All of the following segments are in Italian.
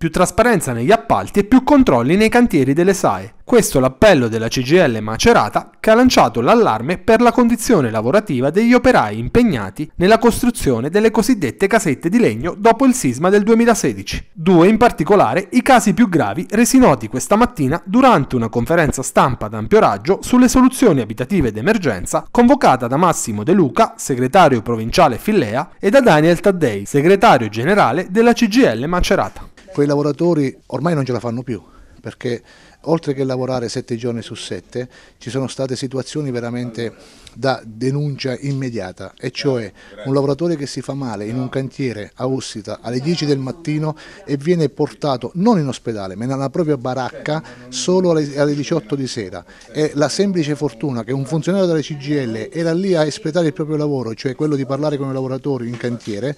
più trasparenza negli appalti e più controlli nei cantieri delle SAE. Questo l'appello della CGL Macerata che ha lanciato l'allarme per la condizione lavorativa degli operai impegnati nella costruzione delle cosiddette casette di legno dopo il sisma del 2016. Due in particolare i casi più gravi resi noti questa mattina durante una conferenza stampa ad ampio raggio sulle soluzioni abitative d'emergenza convocata da Massimo De Luca, segretario provinciale Fillea, e da Daniel Taddei, segretario generale della CGL Macerata quei lavoratori ormai non ce la fanno più perché oltre che lavorare sette giorni su sette, ci sono state situazioni veramente da denuncia immediata, e cioè un lavoratore che si fa male in un cantiere a Ussita alle 10 del mattino e viene portato non in ospedale ma nella propria baracca solo alle 18 di sera. E la semplice fortuna che un funzionario della CGL era lì a espletare il proprio lavoro, cioè quello di parlare con i lavoratori in cantiere,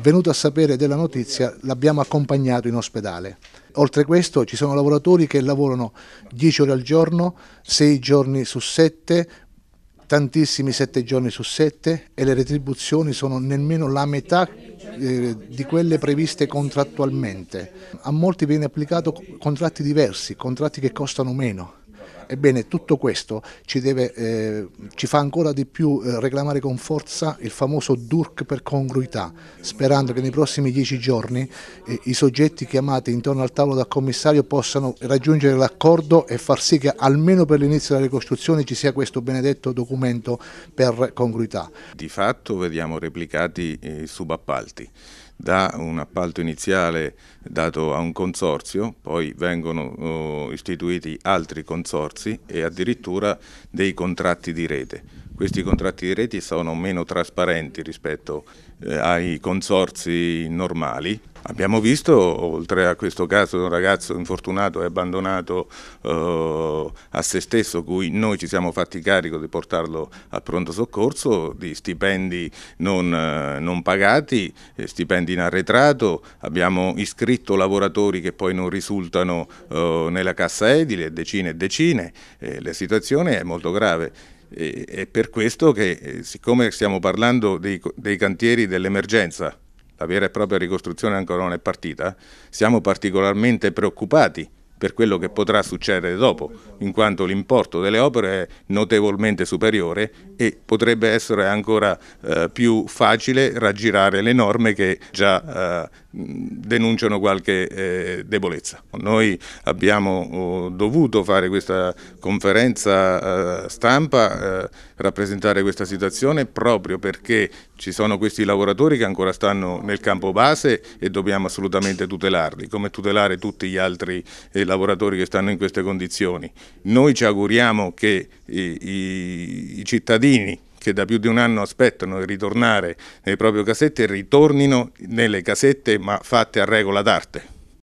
venuto a sapere della notizia l'abbiamo accompagnato in ospedale. Oltre questo ci sono lavoratori che lavorano lavorano 10 ore al giorno, 6 giorni su 7, tantissimi 7 giorni su 7 e le retribuzioni sono nemmeno la metà eh, di quelle previste contrattualmente. A molti viene applicato contratti diversi, contratti che costano meno. Ebbene, tutto questo ci, deve, eh, ci fa ancora di più eh, reclamare con forza il famoso DURC per congruità, sperando che nei prossimi dieci giorni eh, i soggetti chiamati intorno al tavolo dal commissario possano raggiungere l'accordo e far sì che almeno per l'inizio della ricostruzione ci sia questo benedetto documento per congruità. Di fatto vediamo replicati i eh, subappalti da un appalto iniziale dato a un consorzio, poi vengono oh, istituiti altri consorzi e addirittura dei contratti di rete questi contratti di reti sono meno trasparenti rispetto eh, ai consorzi normali. Abbiamo visto, oltre a questo caso un ragazzo infortunato e abbandonato eh, a se stesso, cui noi ci siamo fatti carico di portarlo a pronto soccorso, di stipendi non, eh, non pagati, eh, stipendi in arretrato, abbiamo iscritto lavoratori che poi non risultano eh, nella cassa edile, decine e decine, eh, la situazione è molto grave è per questo che, eh, siccome stiamo parlando dei, dei cantieri dell'emergenza, la vera e propria ricostruzione ancora non è partita, siamo particolarmente preoccupati per quello che potrà succedere dopo, in quanto l'importo delle opere è notevolmente superiore e potrebbe essere ancora eh, più facile raggirare le norme che già eh, denunciano qualche eh, debolezza. Noi abbiamo oh, dovuto fare questa conferenza eh, stampa, eh, rappresentare questa situazione proprio perché ci sono questi lavoratori che ancora stanno nel campo base e dobbiamo assolutamente tutelarli, come tutelare tutti gli altri lavoratori eh, lavoratori che stanno in queste condizioni. Noi ci auguriamo che i, i, i cittadini che da più di un anno aspettano di ritornare nelle proprie casette ritornino nelle casette ma fatte a regola d'arte.